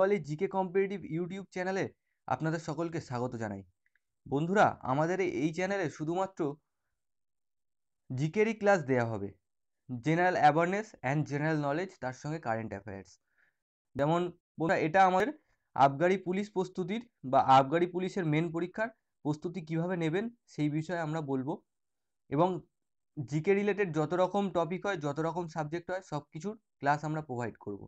বলে GK competitive YouTube চ্যানেলে আপনাদের সকলকে স্বাগত জানাই বন্ধুরা আমাদের এই চ্যানেলে শুধুমাত্র জিকেরই ক্লাস দেওয়া হবে general awareness and general knowledge তার সঙ্গে কারেন্ট অ্যাফেয়ার্স যেমন বন্ধুরা এটা আমাদের আবগারি পুলিশ প্রস্তুতির বা আবগারি পুলিশের মেন পরীক্ষার প্রস্তুতি কিভাবে নেবেন সেই বিষয়ে আমরা বলবো এবং জিকে রিলেটেড যত রকম টপিক হয় যত রকম সাবজেক্ট হয় সব কিছুর ক্লাস আমরা প্রোভাইড করব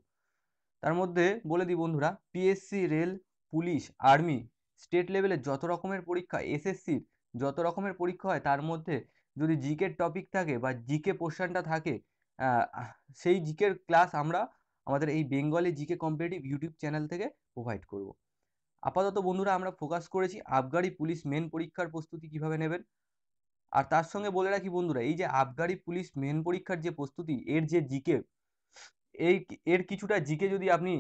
তার মধ্যে বলে দিই বন্ধুরা PSC rail police army state লেভেলে যত রকমের পরীক্ষা এসএসসির যত রকমের পরীক্ষা হয় তার মধ্যে যদি জিকের টপিক থাকে বা জিকে পোর্শনটা থাকে সেই জিকের ক্লাস আমরা আমাদের এই Bengali GK competitive YouTube channel থেকে প্রোভাইড করব আপাতত বন্ধুরা আমরা ফোকাস করেছি আবগারি পুলিশ মেন পরীক্ষার প্রস্তুতি কিভাবে নেবেন আর তার সঙ্গে বলে রাখি বন্ধুরা এই যে আবগারি পুলিশ মেন পরীক্ষার যে প্রস্তুতি এর যে জিকে এই এর কিছুটা জিকে যদি আপনি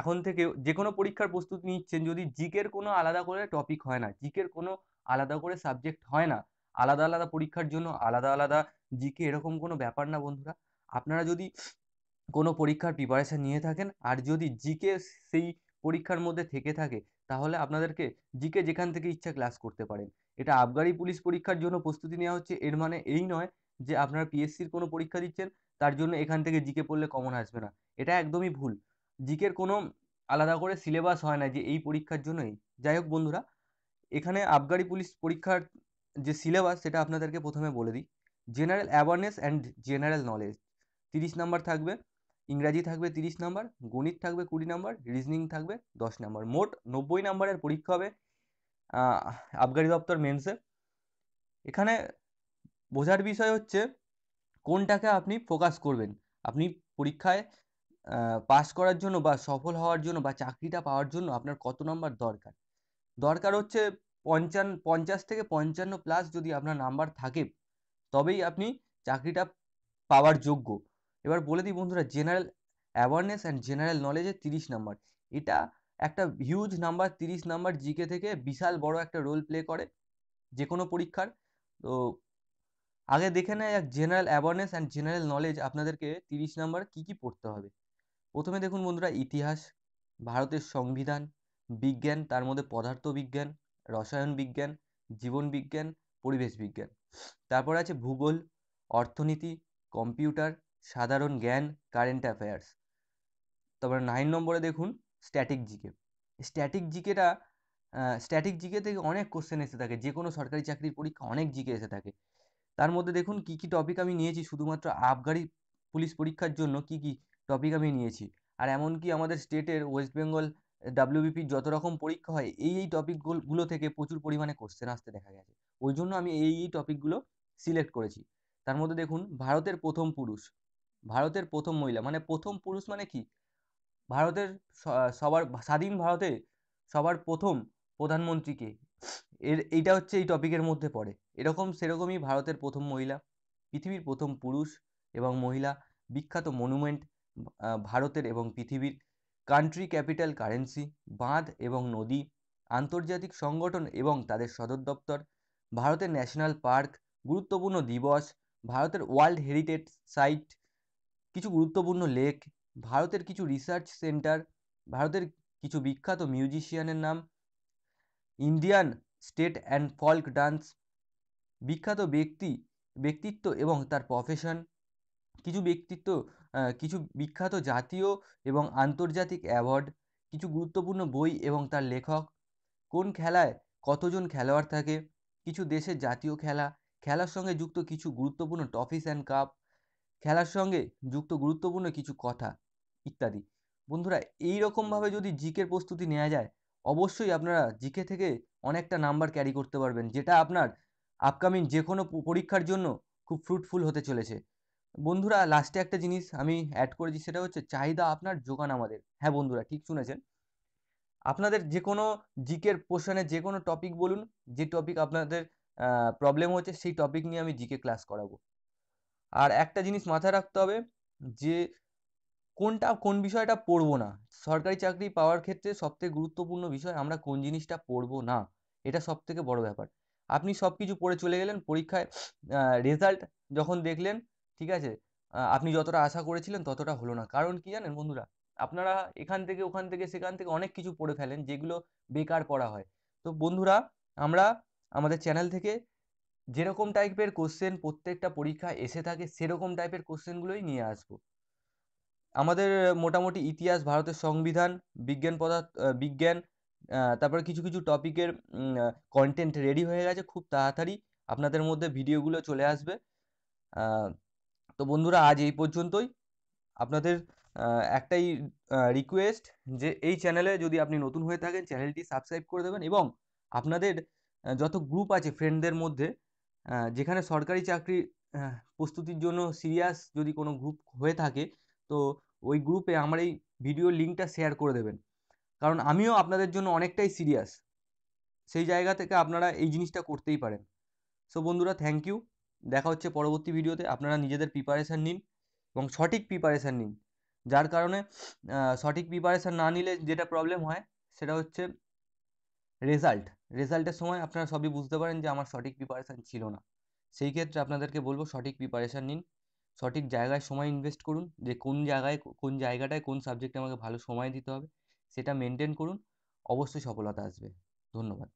এখন থেকে যে কোনো পরীক্ষার প্রস্তুতি নিচ্ছেন যদি জিকের কোনো আলাদা করে টপিক হয় না জিকের কোনো আলাদা করে সাবজেক্ট হয় না আলাদা আলাদা পরীক্ষার জন্য আলাদা আলাদা জিকে এরকম কোনো ব্যাপার না বন্ধুরা আপনারা যদি কোনো পরীক্ষার প্রিপারেশান নিয়ে থাকেন আর যদি জিকে সেই পরীক্ষার মধ্যে থেকে থাকে তাহলে আপনাদেরকে জিকে যেখান থেকে ইচ্ছা ক্লাস করতে পারেন এটা আবগারি পুলিশ পরীক্ষার জন্য প্রস্তুতি নেওয়া হচ্ছে এর মানে এই নয় যে আপনারা পিএসসির কোনো পরীক্ষা দিচ্ছেন তার জন্য এখান থেকে জিকে পড়লে কমন আসবে না এটা একদমই ভুল জিকের কোনো আলাদা করে সিলেবাস হয় না যে এই পরীক্ষার জন্যই যাই হোক বন্ধুরা এখানে আবগারি পুলিশ পরীক্ষার যে সিলেবাস সেটা আপনাদেরকে প্রথমে বলে দিই general awareness and general knowledge তিরিশ নাম্বার থাকবে ইংরাজি থাকবে তিরিশ নাম্বার গণিত থাকবে কুড়ি নাম্বার রিজনিং থাকবে দশ নাম্বার মোট নব্বই নাম্বারের পরীক্ষা হবে আবগারি দপ্তর মেন্সে এখানে বোঝার বিষয় হচ্ছে কোনটাকে আপনি ফোকাস করবেন আপনি পরীক্ষায় পাস করার জন্য বা সফল হওয়ার জন্য বা চাকরিটা পাওয়ার জন্য আপনার কত নম্বর দরকার দরকার হচ্ছে পঞ্চান পঞ্চাশ থেকে পঞ্চান্ন প্লাস যদি আপনার নাম্বার থাকে তবেই আপনি চাকরিটা পাওয়ার যোগ্য এবার বলে দিই বন্ধুরা জেনারেল অ্যাওয়ারনেস অ্যান্ড জেনারেল নলেজে তিরিশ নাম্বার এটা একটা হিউজ নাম্বার তিরিশ নাম্বার জিকে থেকে বিশাল বড় একটা রোল প্লে করে যে কোনো পরীক্ষার তো আগে দেখে নেয় এক general awareness and general knowledge আপনাদেরকে তিরিশ নাম্বার কী কী পড়তে হবে প্রথমে দেখুন বন্ধুরা ইতিহাস ভারতের সংবিধান বিজ্ঞান তার মধ্যে পদার্থ বিজ্ঞান রসায়ন বিজ্ঞান জীবন বিজ্ঞান পরিবেশ বিজ্ঞান তারপর আছে ভূগোল অর্থনীতি কম্পিউটার সাধারণ জ্ঞান কারেন্ট অ্যাফেয়ার্স তারপর নাইন নম্বরে দেখুন স্ট্যাটিক জিকে স্ট্যাটিক জিকেটা স্ট্যাটিক জিকে থেকে অনেক কোশ্চেন এসে থাকে যে কোনো সরকারি চাকরির পরীক্ষা অনেক জিকে এসে থাকে তার মধ্যে দেখুন কী কী টপিক আমি নিয়েছি শুধুমাত্র আবগারি পুলিশ পরীক্ষার জন্য কী কী টপিক আমি নিয়েছি আর এমনকি আমাদের স্টেটের ওয়েস্ট বেঙ্গল ডাব্লিউবিপির যত রকম পরীক্ষা হয় এই এই টপিকগুলো থেকে প্রচুর পরিমাণে কোশ্চেন আসতে দেখা গেছে ওই জন্য আমি এই এই টপিকগুলো সিলেক্ট করেছি তার মধ্যে দেখুন ভারতের প্রথম পুরুষ ভারতের প্রথম মহিলা মানে প্রথম পুরুষ মানে কি ভারতের সবার স্বাধীন ভারতে সবার প্রথম প্রধানমন্ত্রীকে এর এইটা হচ্ছে এই টপিকের মধ্যে পড়ে এরকম সেরকমই ভারতের প্রথম মহিলা পৃথিবীর প্রথম পুরুষ এবং মহিলা বিখ্যাত মনুমেন্ট ভারতের এবং পৃথিবীর কান্ট্রি ক্যাপিটাল কারেন্সি বাঁধ এবং নদী আন্তর্জাতিক সংগঠন এবং তাদের সদর দপ্তর ভারতের ন্যাশনাল পার্ক গুরুত্বপূর্ণ দিবস ভারতের ওয়ার্ল্ড হেরিটেজ সাইট কিছু গুরুত্বপূর্ণ লেক ভারতের কিছু রিসার্চ সেন্টার ভারতের কিছু বিখ্যাত মিউজিশিয়ানের নাম Indian state and folk dance বিখ্যাত ব্যক্তি ব্যক্তিত্ব এবং তার প্রফেশন কিছু ব্যক্তিত্ব কিছু বিখ্যাত জাতীয় এবং আন্তর্জাতিক অ্যাওয়ার্ড কিছু গুরুত্বপূর্ণ বই এবং তার লেখক কোন খেলায় কতজন খেলোয়াড় থাকে কিছু দেশের জাতীয় খেলা খেলার সঙ্গে যুক্ত কিছু গুরুত্বপূর্ণ টফিস অ্যান্ড কাপ খেলার সঙ্গে যুক্ত গুরুত্বপূর্ণ কিছু কথা ইত্যাদি বন্ধুরা এই রকমভাবে যদি জিকের প্রস্তুতি নেওয়া যায় অবশ্যই আপনারা জিকে থেকে অনেকটা নাম্বার ক্যারি করতে পারবেন যেটা আপনার আপকামিং যে কোনো পরীক্ষার জন্য খুব ফ্রুটফুল হতে চলেছে বন্ধুরা লাস্টে একটা জিনিস আমি অ্যাড করেছি সেটা হচ্ছে চাহিদা আপনার যোগান আমাদের হ্যাঁ বন্ধুরা ঠিক শুনেছেন আপনাদের যে কোনো জিকের পোর্শনে যে কোনো টপিক বলুন যে টপিক আপনাদের প্রবলেম হচ্ছে সেই টপিক নিয়ে আমি জিকে ক্লাস করাবো আর একটা জিনিস মাথায় রাখতে হবে যে কোনটা কোন বিষয়টা পড়বো না সরকারি চাকরি পাওয়ার ক্ষেত্রে সবথেকে গুরুত্বপূর্ণ বিষয় আমরা কোন জিনিসটা পড়বো না এটা সবথেকে বড় ব্যাপার আপনি সব কিছু পড়ে চলে গেলেন পরীক্ষায় রেজাল্ট যখন দেখলেন ঠিক আছে আপনি যতটা আশা করেছিলেন ততটা হলো না কারণ কি জানেন বন্ধুরা আপনারা এখান থেকে ওখান থেকে সেখান থেকে অনেক কিছু পড়ে ফেলেন যেগুলো বেকার পড়া হয় তো বন্ধুরা আমরা আমাদের চ্যানেল থেকে যেরকম টাইপের কোশ্চেন প্রত্যেকটা পরীক্ষা এসে থাকে সেরকম টাইপের কোশ্চেনগুলোই নিয়ে আসবো আমাদের মোটামুটি ইতিহাস ভারতের সংবিধান বিজ্ঞান পদার্থ বিজ্ঞান তারপরে কিছু কিছু টপিকের কন্টেন্ট রেডি হয়ে গেছে খুব তাড়াতাড়ি আপনাদের মধ্যে ভিডিওগুলো চলে আসবে তো বন্ধুরা আজ এই পর্যন্তই আপনাদের একটাই রিকোয়েস্ট যে এই চ্যানেলে যদি আপনি নতুন হয়ে থাকেন চ্যানেলটি সাবস্ক্রাইব করে দেবেন এবং আপনাদের যত গ্রুপ আছে ফ্রেন্ডদের মধ্যে যেখানে সরকারি চাকরি প্রস্তুতির জন্য সিরিয়াস যদি কোনো গ্রুপ হয়ে থাকে তো ওই গ্রুপে আমার এই ভিডিও লিঙ্কটা শেয়ার করে দেবেন কারণ আমিও আপনাদের জন্য অনেকটাই সিরিয়াস সেই জায়গা থেকে আপনারা এই জিনিসটা করতেই পারেন সো বন্ধুরা থ্যাংক ইউ দেখা হচ্ছে পরবর্তী ভিডিওতে আপনারা নিজেদের প্রিপারেশান নিন এবং সঠিক প্রিপারেশান নিন যার কারণে সঠিক প্রিপারেশান না নিলে যেটা প্রবলেম হয় সেটা হচ্ছে রেজাল্ট রেজাল্টের সময় আপনারা সবই বুঝতে পারেন যে আমার সঠিক প্রিপারেশান ছিল না সেই ক্ষেত্রে আপনাদেরকে বলবো সঠিক প্রিপারেশান নিন সঠিক জায়গায় সময় ইনভেস্ট করুন যে কোন জায়গায় কোন জায়গাটায় কোন সাবজেক্টে আমাকে ভালো সময় দিতে হবে সেটা মেনটেন করুন অবশ্যই সফলতা আসবে ধন্যবাদ